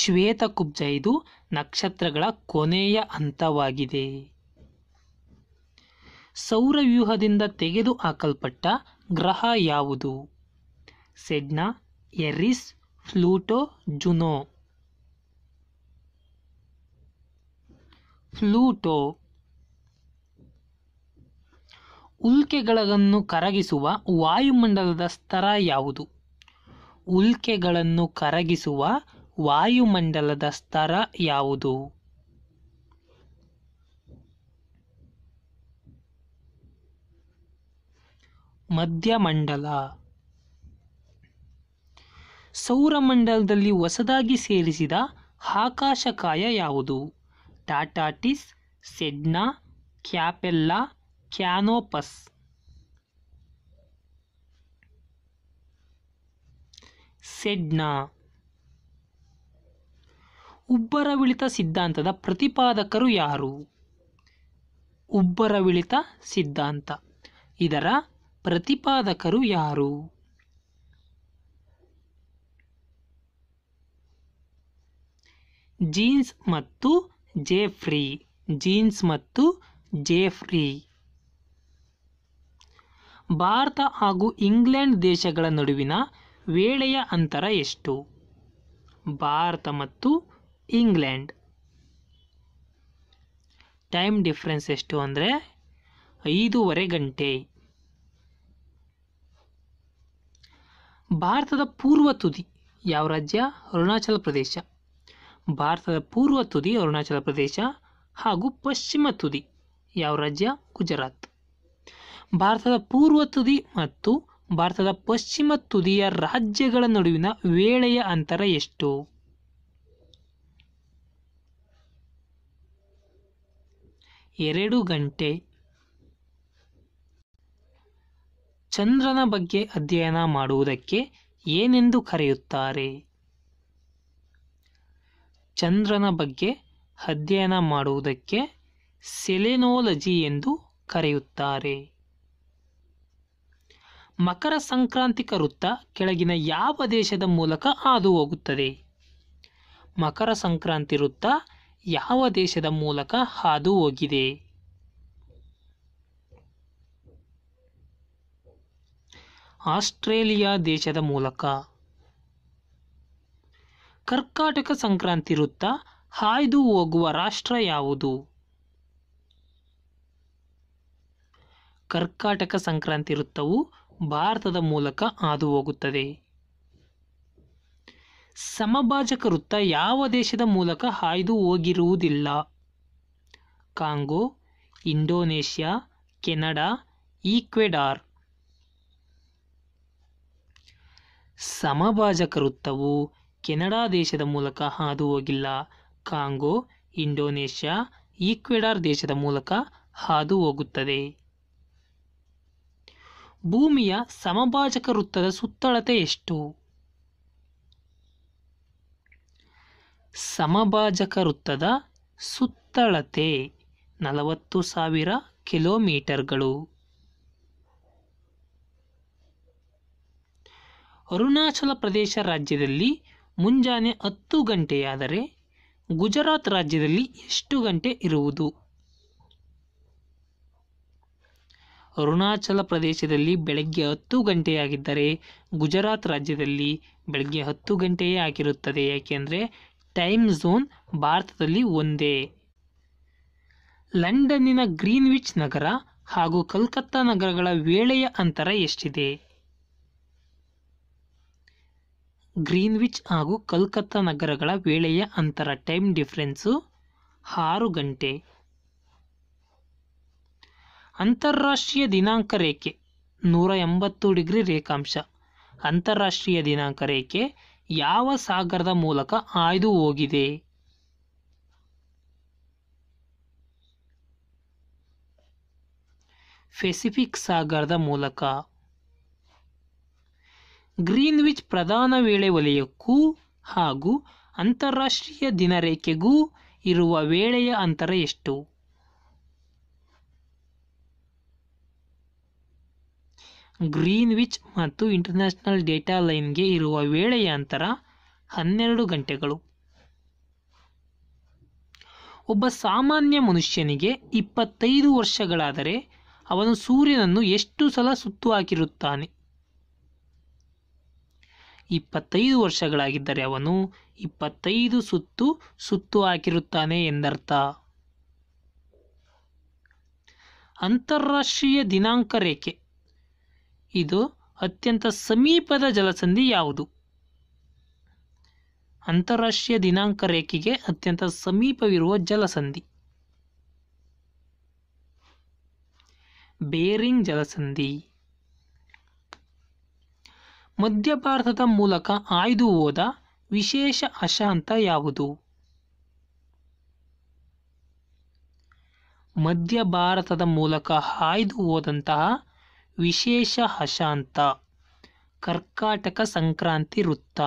ಶ್ವೇತಕುಬ್ಜ ಇದು ನಕ್ಷತ್ರಗಳ ಕೊನೆಯ ಹಂತವಾಗಿದೆ ಸೌರವ್ಯೂಹದಿಂದ ತೆಗೆದು ಹಾಕಲ್ಪಟ್ಟ ಗ್ರಹ ಯಾವುದು ಸೆಡ್ನಾ ಎರಿಸ್ ಫ್ಲೂಟೋ ಜುನೋ ಫ್ಲೂಟೋ ಉಲ್ಕೆಗಳನ್ನು ಕರಗಿಸುವ ವಾಯುಮಂಡಲದ ಸ್ತರ ಯಾವುದು ಉಲ್ಕೆಗಳನ್ನು ಕರಗಿಸುವ ವಾಯುಮಂಡಲದ ಸ್ತರ ಯಾವುದು ಮಧ್ಯಮಂಡಲ ಸೌರಮಂಡಲದಲ್ಲಿ ಹೊಸದಾಗಿ ಸೇರಿಸಿದ ಆಕಾಶಕಾಯ ಯಾವುದು ಟಾಟಾಟಿಸ್ ಸೆಡ್ನಾ ಕ್ಯಾಪೆಲ್ಲಾ ಕ್ಯಾನೋಪಸ್ ಸೆಡ್ನಾ ಉಬ್ಬರವಿಳಿತ ಸಿದ್ಧಾಂತದ ಪ್ರತಿಪಾದಕರು ಯಾರು ಉಬ್ಬರವಿಳಿತ ಸಿದ್ಧಾಂತ ಇದರ ಪ್ರತಿಪಾದಕರು ಯಾರು ಜೀನ್ಸ್ ಮತ್ತು ಜೇಫ್ರಿ ಜೀನ್ಸ್ ಮತ್ತು ಜೇಫ್ರಿ ಭಾರತ ಹಾಗೂ ಇಂಗ್ಲೆಂಡ್ ದೇಶಗಳ ನಡುವಿನ ವೇಳೆಯ ಅಂತರ ಎಷ್ಟು ಭಾರತ ಮತ್ತು ಇಂಗ್ಲೆಂಡ್ ಟೈಮ್ ಡಿಫ್ರೆನ್ಸ್ ಎಷ್ಟು ಅಂದರೆ ಐದೂವರೆ ಗಂಟೆ ಭಾರತದ ಪೂರ್ವ ತುದಿ ಯಾವ ರಾಜ್ಯ ಅರುಣಾಚಲ ಪ್ರದೇಶ ಭಾರತದ ಪೂರ್ವ ತುದಿ ಅರುಣಾಚಲ ಪ್ರದೇಶ ಹಾಗೂ ಪಶ್ಚಿಮ ತುದಿ ಯಾವ ರಾಜ್ಯ ಗುಜರಾತ್ ಭಾರತದ ಪೂರ್ವ ತುದಿ ಮತ್ತು ಭಾರತದ ಪಶ್ಚಿಮ ತುದಿಯ ರಾಜ್ಯಗಳ ನಡುವಿನ ವೇಳೆಯ ಅಂತರ ಎಷ್ಟು ಎರಡು ಗಂಟೆ ಚಂದ್ರನ ಬಗ್ಗೆ ಅಧ್ಯಯನ ಮಾಡುವುದಕ್ಕೆ ಏನೆಂದು ಕರೆಯುತ್ತಾರೆ ಚಂದ್ರನ ಬಗ್ಗೆ ಅಧ್ಯಯನ ಮಾಡುವುದಕ್ಕೆ ಸೆಲೆನೋಲಜಿ ಎಂದು ಕರೆಯುತ್ತಾರೆ ಮಕರ ಸಂಕ್ರಾಂತಿಕ ವೃತ್ತ ಕೆಳಗಿನ ಯಾವ ದೇಶದ ಮೂಲಕ ಹಾದು ಹೋಗುತ್ತದೆ ಮಕರ ಸಂಕ್ರಾಂತಿ ವೃತ್ತ ಯಾವ ದೇಶದ ಮೂಲಕ ಹಾದು ಹೋಗಿದೆ ಆಸ್ಟ್ರೇಲಿಯಾ ದೇಶದ ಮೂಲಕ ಕರ್ಕಾಟಕ ಸಂಕ್ರಾಂತಿ ವೃತ್ತ ಹಾಯ್ದು ಹೋಗುವ ರಾಷ್ಟ್ರ ಯಾವುದು ಕರ್ಕಾಟಕ ಸಂಕ್ರಾಂತಿ ವೃತ್ತವು ಭಾರತದ ಮೂಲಕ ಹಾದು ಹೋಗುತ್ತದೆ ಸಮಭಾಜಕ ವೃತ್ತ ಯಾವ ದೇಶದ ಮೂಲಕ ಹಾಯ್ದು ಹೋಗಿರುವುದಿಲ್ಲ ಕಾಂಗೋ ಇಂಡೋನೇಷ್ಯಾ ಕೆನಡಾ ಈಕ್ವೆಡಾರ್ ಸಮಭಾಜಕ ವೃತ್ತವು ಕೆನಡಾ ದೇಶದ ಮೂಲಕ ಹಾದು ಹೋಗಿಲ್ಲ ಕಾಂಗೋ ಇಂಡೋನೇಷ್ಯಾ ಈಕ್ವೆಡಾರ್ ದೇಶದ ಮೂಲಕ ಹಾದು ಹೋಗುತ್ತದೆ ಭೂಮಿಯ ಸಮಭಾಜಕ ವೃತ್ತದ ಸುತ್ತಳತೆ ಎಷ್ಟು ಸಮಭಾಜಕ ವೃತ್ತದ ಸುತ್ತಳತೆ ನಲವತ್ತು ಸಾವಿರ ಕಿಲೋಮೀಟರ್ಗಳು ಅರುಣಾಚಲ ಪ್ರದೇಶ ರಾಜ್ಯದಲ್ಲಿ ಮುಂಜಾನೆ ಹತ್ತು ಗಂಟೆಯಾದರೆ ಗುಜರಾತ್ ರಾಜ್ಯದಲ್ಲಿ ಎಷ್ಟು ಗಂಟೆ ಇರುವುದು ಅರುಣಾಚಲ ಪ್ರದೇಶದಲ್ಲಿ ಬೆಳಗ್ಗೆ ಹತ್ತು ಗಂಟೆಯಾಗಿದ್ದರೆ ಗುಜರಾತ್ ರಾಜ್ಯದಲ್ಲಿ ಬೆಳಗ್ಗೆ ಹತ್ತು ಗಂಟೆಯೇ ಆಗಿರುತ್ತದೆ ಯಾಕೆಂದರೆ ಟೈಮ್ ಝೋನ್ ಭಾರತದಲ್ಲಿ ಒಂದೇ ಲಂಡನ್ನಿನ ಗ್ರೀನ್ವಿಚ್ ನಗರ ಹಾಗೂ ಕಲ್ಕತ್ತಾ ನಗರಗಳ ವೇಳೆಯ ಅಂತರ ಎಷ್ಟಿದೆ ಗ್ರೀನ್ವಿಚ್ ಹಾಗೂ ಕಲ್ಕತ್ತಾ ನಗರಗಳ ವೇಳೆಯ ಅಂತರ ಟೈಮ್ ಡಿಫ್ರೆನ್ಸು ಆರು ಗಂಟೆ ಅಂತಾರಾಷ್ಟ್ರೀಯ ದಿನಾಂಕ ರೇಖೆ ನೂರ ಎಂಬತ್ತು ಡಿಗ್ರಿ ರೇಖಾಂಶ ಅಂತಾರಾಷ್ಟ್ರೀಯ ದಿನಾಂಕ ರೇಖೆ ಯಾವ ಸಾಗರದ ಮೂಲಕ ಆಯ್ದು ಹೋಗಿದೆ ಪೆಸಿಫಿಕ್ ಸಾಗರದ ಮೂಲಕ ಗ್ರೀನ್ವಿಚ್ ಪ್ರಧಾನ ವೇಳೆ ವಲಯಕ್ಕೂ ಹಾಗೂ ಅಂತಾರಾಷ್ಟ್ರೀಯ ದಿನರೇಖೆಗೂ ಇರುವ ವೇಳೆಯ ಅಂತರ ಎಷ್ಟು ಗ್ರೀನ್ವಿಚ್ ಮತ್ತು ಇಂಟರ್ನ್ಯಾಷನಲ್ ಡೇಟಾ ಲೈನ್ಗೆ ಇರುವ ವೇಳೆಯ ಅಂತರ ಹನ್ನೆರಡು ಗಂಟೆಗಳು ಒಬ್ಬ ಸಾಮಾನ್ಯ ಮನುಷ್ಯನಿಗೆ ಇಪ್ಪತ್ತೈದು ವರ್ಷಗಳಾದರೆ ಅವನು ಸೂರ್ಯನನ್ನು ಎಷ್ಟು ಸಲ ಸುತ್ತು ಹಾಕಿರುತ್ತಾನೆ ಇಪ್ಪತ್ತೈದು ವರ್ಷಗಳಾಗಿದ್ದರೆ ಅವನು ಇಪ್ಪತ್ತೈದು ಸುತ್ತು ಸುತ್ತು ಹಾಕಿರುತ್ತಾನೆ ಎಂದರ್ಥ ಅಂತಾರಾಷ್ಟ್ರೀಯ ದಿನಾಂಕ ರೇಖೆ ಇದು ಅತ್ಯಂತ ಸಮೀಪದ ಜಲಸಂಧಿ ಯಾವುದು ಅಂತಾರಾಷ್ಟ್ರೀಯ ದಿನಾಂಕ ರೇಖೆಗೆ ಅತ್ಯಂತ ಸಮೀಪವಿರುವ ಜಲಸಂಧಿ ಬೇರಿಂಗ್ ಜಲಸಂಧಿ ಮಧ್ಯ ಭಾರತದ ಮೂಲಕ ಆಯ್ದು ಹೋದ ವಿಶೇಷ ಅಶಾಂತ ಯಾವುದು ಮಧ್ಯ ಭಾರತದ ಮೂಲಕ ಆಯ್ದು ಹೋದಂತಹ ವಿಶೇಷ ಹಶಾಂತ ಕರ್ಕಾಟಕ ಸಂಕ್ರಾಂತಿ ವೃತ್ತ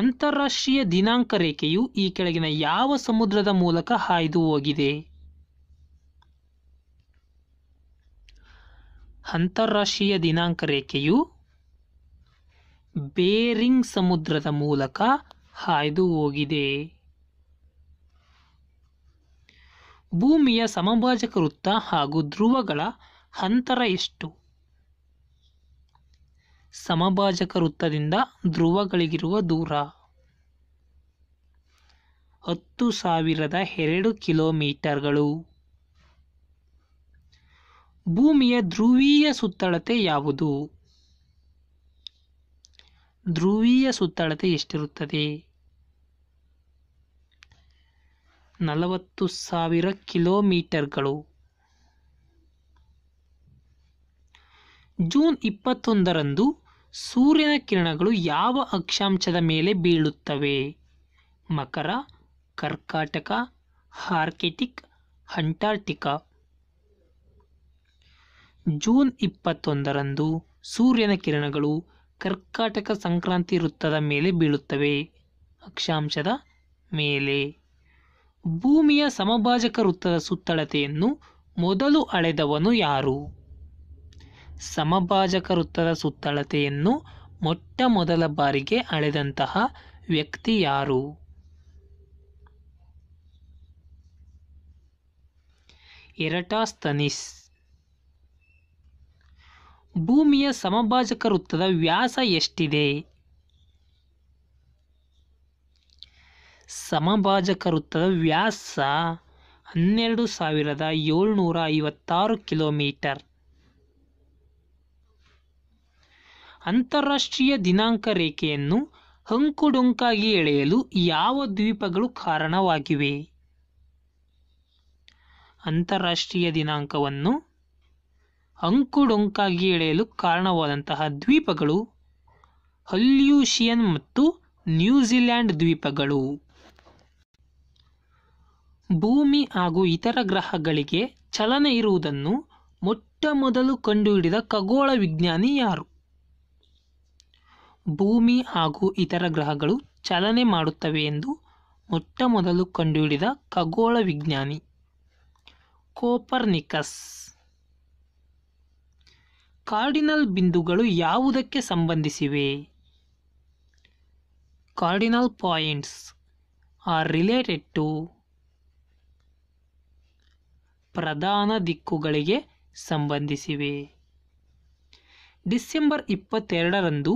ಅಂತಾರಾಷ್ಟ್ರೀಯ ದಿನಾಂಕ ರೇಖೆಯು ಈ ಕೆಳಗಿನ ಯಾವ ಸಮುದ್ರದ ಮೂಲಕ ಹಾಯ್ದು ಹೋಗಿದೆ ಅಂತಾರಾಷ್ಟ್ರೀಯ ದಿನಾಂಕ ರೇಖೆಯು ಬೇರಿಂಗ್ ಸಮುದ್ರದ ಮೂಲಕ ಹಾಯ್ದು ಹೋಗಿದೆ ಭೂಮಿಯ ಸಮಭಾಜಕ ವೃತ್ತ ಹಾಗೂ ಧ್ರುವಗಳ ಅಂತರ ಎಷ್ಟು ಸಮಭಾಜಕ ವೃತ್ತದಿಂದ ಧ್ರುವಗಳಿಗಿರುವ ದೂರ ಹತ್ತು ಸಾವಿರದ ಎರಡು ಕಿಲೋಮೀಟರ್ಗಳು ಭೂಮಿಯ ಧ್ರುವೀಯ ಸುತ್ತಳತೆ ಯಾವುದು ಧ್ರುವೀಯ ಸುತ್ತಳತೆ ಎಷ್ಟಿರುತ್ತದೆ ನಲವತ್ತು ಸಾವಿರ ಕಿಲೋಮೀಟರ್ಗಳು ಜೂನ್ ಇಪ್ಪತ್ತೊಂದರಂದು ಸೂರ್ಯನ ಕಿರಣಗಳು ಯಾವ ಅಕ್ಷಾಂಶದ ಮೇಲೆ ಬೀಳುತ್ತವೆ ಮಕರ ಕರ್ಕಾಟಕ ಹಾರ್ಕೆಟಿಕ್ ಅಂಟಾರ್ಟಿಕಾ ಜೂನ್ ಇಪ್ಪತ್ತೊಂದರಂದು ಸೂರ್ಯನ ಕಿರಣಗಳು ಕರ್ಕಾಟಕ ಸಂಕ್ರಾಂತಿ ವೃತ್ತದ ಮೇಲೆ ಬೀಳುತ್ತವೆ ಅಕ್ಷಾಂಶದ ಮೇಲೆ ಭೂಮಿಯ ಸಮಭಾಜಕ ವೃತ್ತದ ಸುತ್ತಳತೆಯನ್ನು ಮೊದಲು ಅಳೆದವನು ಯಾರು ಸಮಭಾಜಕ ವೃತ್ತದ ಸುತ್ತಳತೆಯನ್ನು ಮೊಟ್ಟ ಮೊದಲ ಬಾರಿಗೆ ಅಳೆದಂತಹ ವ್ಯಕ್ತಿ ಯಾರು ಎರಟಾಸ್ತನಿಸ್ ಭೂಮಿಯ ಸಮಭಾಜಕ ವೃತ್ತದ ವ್ಯಾಸ ಎಷ್ಟಿದೆ ಸಮಭಾಜಕ ವೃತ್ತದ ವ್ಯಾಸ ಹನ್ನೆರಡು ಸಾವಿರದ ಏಳ್ನೂರ ಐವತ್ತಾರು ಕಿಲೋಮೀಟರ್ ಅಂತಾರಾಷ್ಟ್ರೀಯ ದಿನಾಂಕ ರೇಖೆಯನ್ನು ಅಂಕುಡೊಂಕಾಗಿ ಎಳೆಯಲು ಯಾವ ದ್ವೀಪಗಳು ಕಾರಣವಾಗಿವೆ ಅಂತಾರಾಷ್ಟ್ರೀಯ ದಿನಾಂಕವನ್ನು ಅಂಕುಡೊಂಕಾಗಿ ಎಳೆಯಲು ಕಾರಣವಾದಂತಹ ದ್ವೀಪಗಳು ಅಲ್ಯೂಷಿಯನ್ ಮತ್ತು ನ್ಯೂಜಿಲ್ಯಾಂಡ್ ದ್ವೀಪಗಳು ಭೂಮಿ ಹಾಗೂ ಇತರ ಗ್ರಹಗಳಿಗೆ ಚಲನೆ ಇರುವುದನ್ನು ಮೊಟ್ಟಮೊದಲು ಕಂಡುಹಿಡಿದ ಖಗೋಳ ವಿಜ್ಞಾನಿ ಯಾರು ಭೂಮಿ ಹಾಗೂ ಇತರ ಗ್ರಹಗಳು ಚಲನೆ ಮಾಡುತ್ತವೆ ಎಂದು ಮೊಟ್ಟಮೊದಲು ಕಂಡುಹಿಡಿದ ಖಗೋಳ ವಿಜ್ಞಾನಿ ಕೋಪರ್ನಿಕಸ್ ಕಾರ್ಡಿನಲ್ ಬಿಂದುಗಳು ಯಾವುದಕ್ಕೆ ಸಂಬಂಧಿಸಿವೆ cardinal points are related to ಪ್ರಧಾನ ದಿಕ್ಕುಗಳಿಗೆ ಸಂಬಂಧಿಸಿವೆ ಡಿಸೆಂಬರ್ ಇಪ್ಪತ್ತೆರಡರಂದು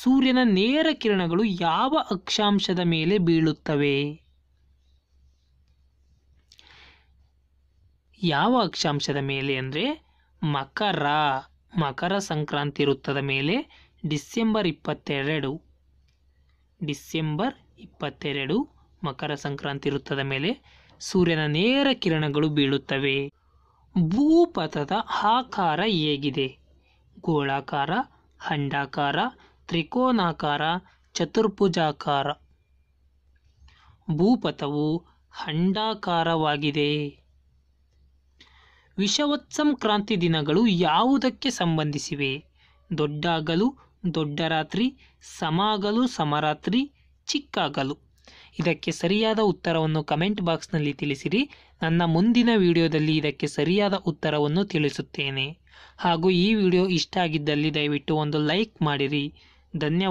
ಸೂರ್ಯನ ನೇರ ಕಿರಣಗಳು ಯಾವ ಅಕ್ಷಾಂಶದ ಮೇಲೆ ಬೀಳುತ್ತವೆ ಯಾವ ಅಕ್ಷಾಂಶದ ಮೇಲೆ ಅಂದರೆ ಮಕರ ಮಕರ ಸಂಕ್ರಾಂತಿ ವೃತ್ತದ ಮೇಲೆ ಡಿಸೆಂಬರ್ ಇಪ್ಪತ್ತೆರಡು ಡಿಸೆಂಬರ್ ಇಪ್ಪತ್ತೆರಡು ಮಕರ ಸಂಕ್ರಾಂತಿ ವೃತ್ತದ ಮೇಲೆ ಸೂರ್ಯನ ನೇರ ಕಿರಣಗಳು ಬೀಳುತ್ತವೆ ಭೂಪಥದ ಆಕಾರ ಹೇಗಿದೆ ಗೋಳಾಕಾರ ಅಂಡಾಕಾರ ತ್ರಿಕೋನಾಕಾರ ಚತುರ್ಭುಜಾಕಾರ ಭೂಪಥವು ಅಂಡಾಕಾರವಾಗಿದೆ ವಿಷವತ್ಸಂಕ್ರಾಂತಿ ದಿನಗಳು ಯಾವುದಕ್ಕೆ ಸಂಬಂಧಿಸಿವೆ ದೊಡ್ಡಾಗಲು ದೊಡ್ಡ ರಾತ್ರಿ ಸಮಾಗಲು ಸಮರಾತ್ರಿ ಚಿಕ್ಕಾಗಲು ಇದಕ್ಕೆ ಸರಿಯಾದ ಉತ್ತರವನ್ನು ಕಮೆಂಟ್ ಬಾಕ್ಸ್ನಲ್ಲಿ ತಿಳಿಸಿರಿ ನನ್ನ ಮುಂದಿನ ವಿಡಿಯೋದಲ್ಲಿ ಇದಕ್ಕೆ ಸರಿಯಾದ ಉತ್ತರವನ್ನು ತಿಳಿಸುತ್ತೇನೆ ಹಾಗೂ ಈ ವಿಡಿಯೋ ಇಷ್ಟ ಆಗಿದ್ದಲ್ಲಿ ದಯವಿಟ್ಟು ಒಂದು ಲೈಕ್ ಮಾಡಿರಿ ಧನ್ಯವಾದ